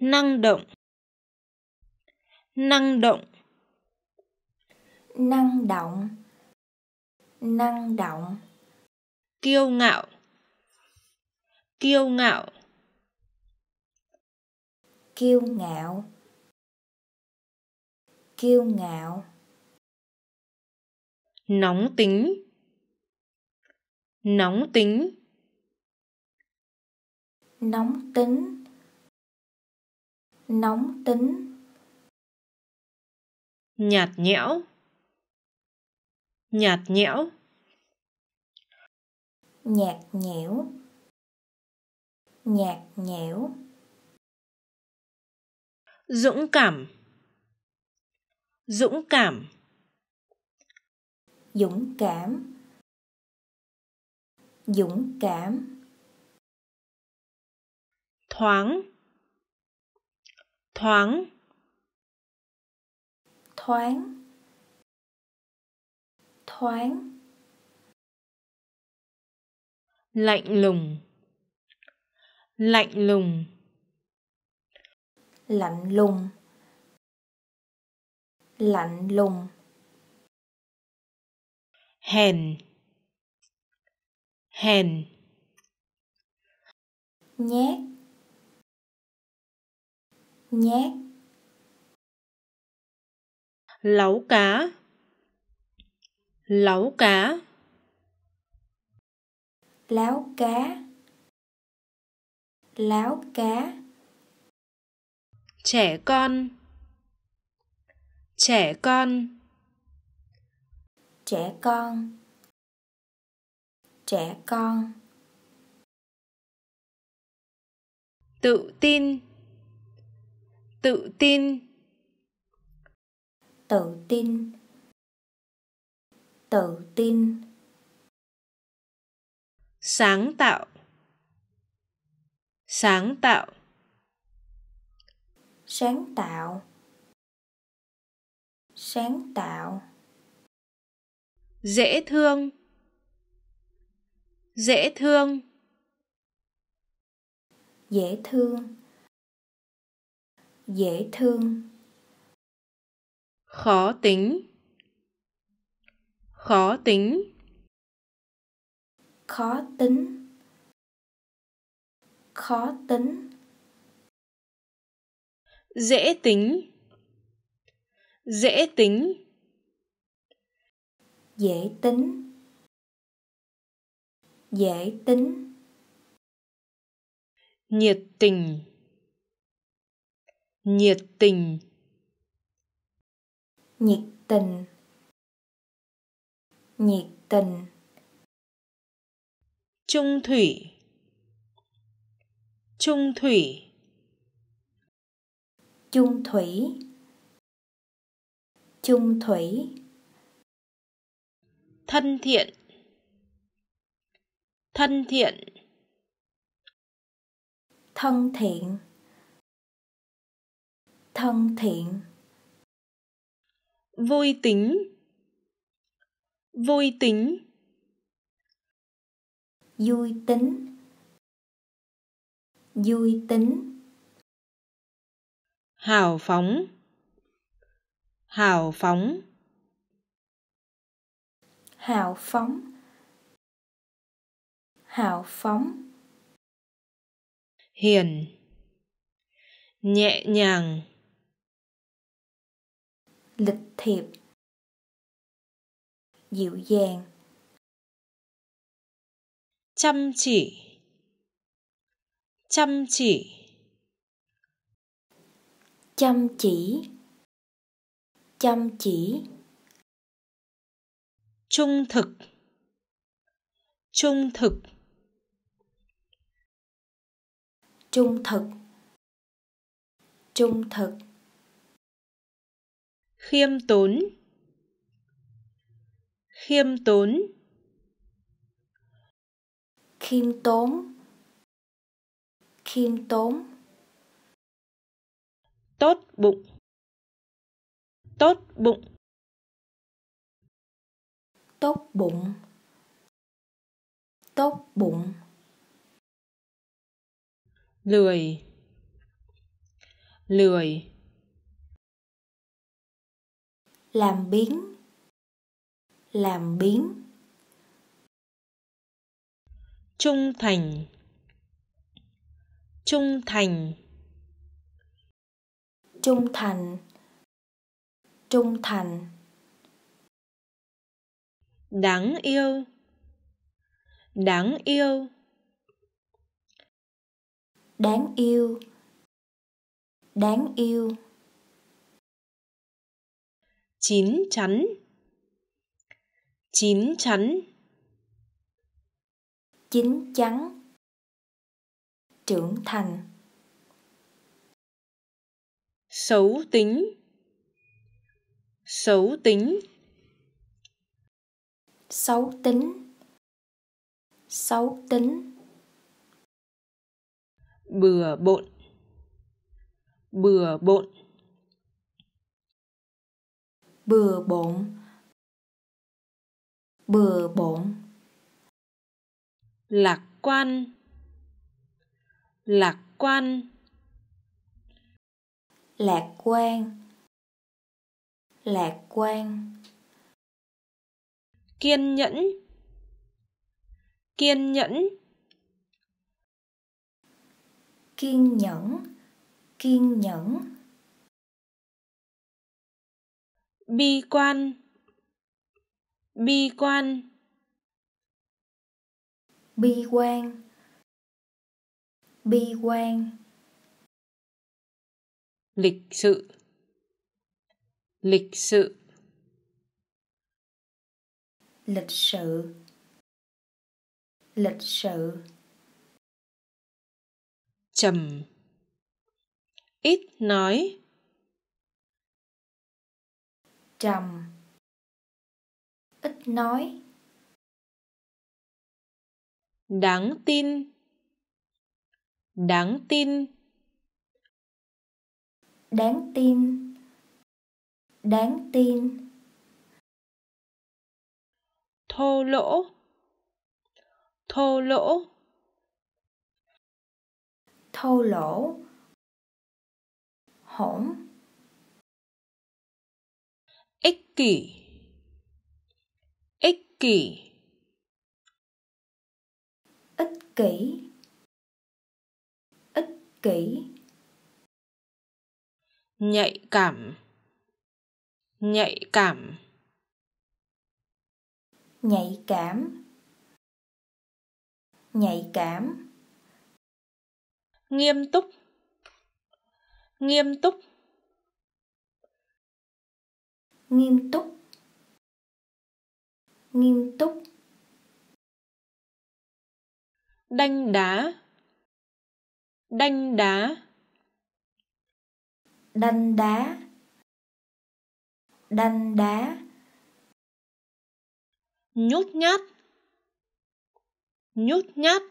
năng động năng động năng động năng động kiêu ngạo kiêu ngạo kiêu ngạo kiêu ngạo nóng tính nóng tính nóng tính nóng tính nhạt nhẽo nhạt nhẽo nhạt nhẽo nhạt nhẽo dũng cảm dũng cảm dũng cảm dũng cảm thoáng thoáng thoáng thoáng lạnh lùng lạnh lùng lạnh lùng lạnh lùng hèn hèn nhát nhát láu cá láu cá láo cá láo cá trẻ con trẻ con trẻ con trẻ con tự tin tự tin tự tin tự tin sáng tạo sáng tạo sáng tạo sáng tạo dễ thương dễ thương dễ thương dễ thương khó tính khó tính khó tính khó tính dễ tính dễ tính dễ tính dễ tính nhiệt tình nhiệt tình nhiệt tình nhiệt tình trung thủy trung thủy trung thủy trung thủy thân thiện thân thiện thân thiện thân thiện vui tính vui tính vui tính vui tính hào phóng hào phóng hào phóng hào phóng hiền nhẹ nhàng lịch thiệp dịu dàng chăm chỉ chăm chỉ chăm chỉ chăm chỉ trung thực trung thực trung thực trung thực khiêm tốn khiêm tốn khiêm tốn khiêm tốn tốt bụng tốt bụng tốt bụng tốt bụng lười lười làm biến làm biến trung thành trung thành trung thành trung thành đáng yêu đáng yêu đáng yêu đáng yêu chín chắn chín chắn chín chắn trưởng thành xấu tính xấu tính xấu tính xấu tính bừa bộn bừa bộn bừa bộn bừa bộn lạc quan lạc quan lạc quan lạc quan kiên nhẫn kiên nhẫn kiên nhẫn kiên nhẫn bi quan bi quan bi quan bi quan lịch sự lịch sự lịch sự lịch sự trầm ít nói trầm ít nói đáng tin đáng tin đáng tin đáng tin thô lỗ thô lỗ thô lỗ hỗn kỷ ích kỷ ích kỷ ích kỷ nhạy cảm nhạy cảm nhạy cảm nhạy cảm nghiêm túc nghiêm túc nghiêm túc nghiêm túc đanh đá đanh đá đanh đá đanh đá nhút nhát nhút nhát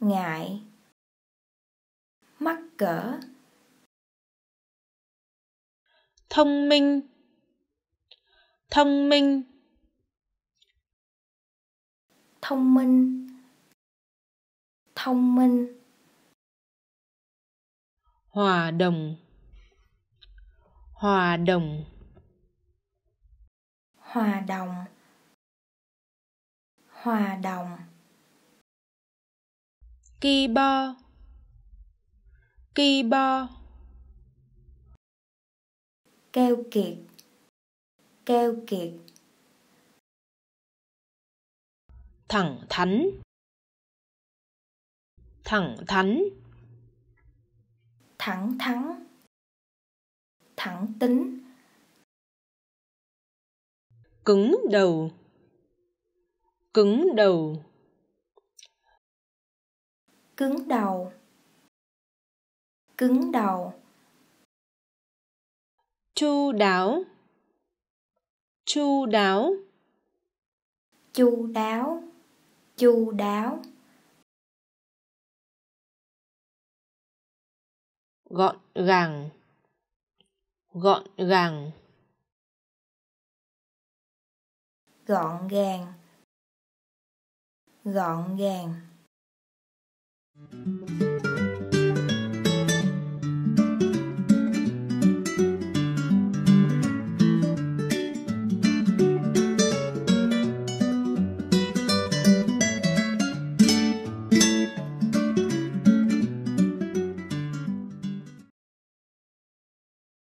ngại mắc cỡ thông minh thông minh thông minh thông minh hòa đồng hòa đồng hòa đồng hòa đồng keyboard, keyboard keo kiệt keo kiệt thẳng thắn thẳng thắn thẳng thắn thẳng tính cứng đầu cứng đầu cứng đầu cứng đầu chu đáo chu đáo chu đáo chu đáo gọn gàng gọn gàng gọn gàng gọn gàng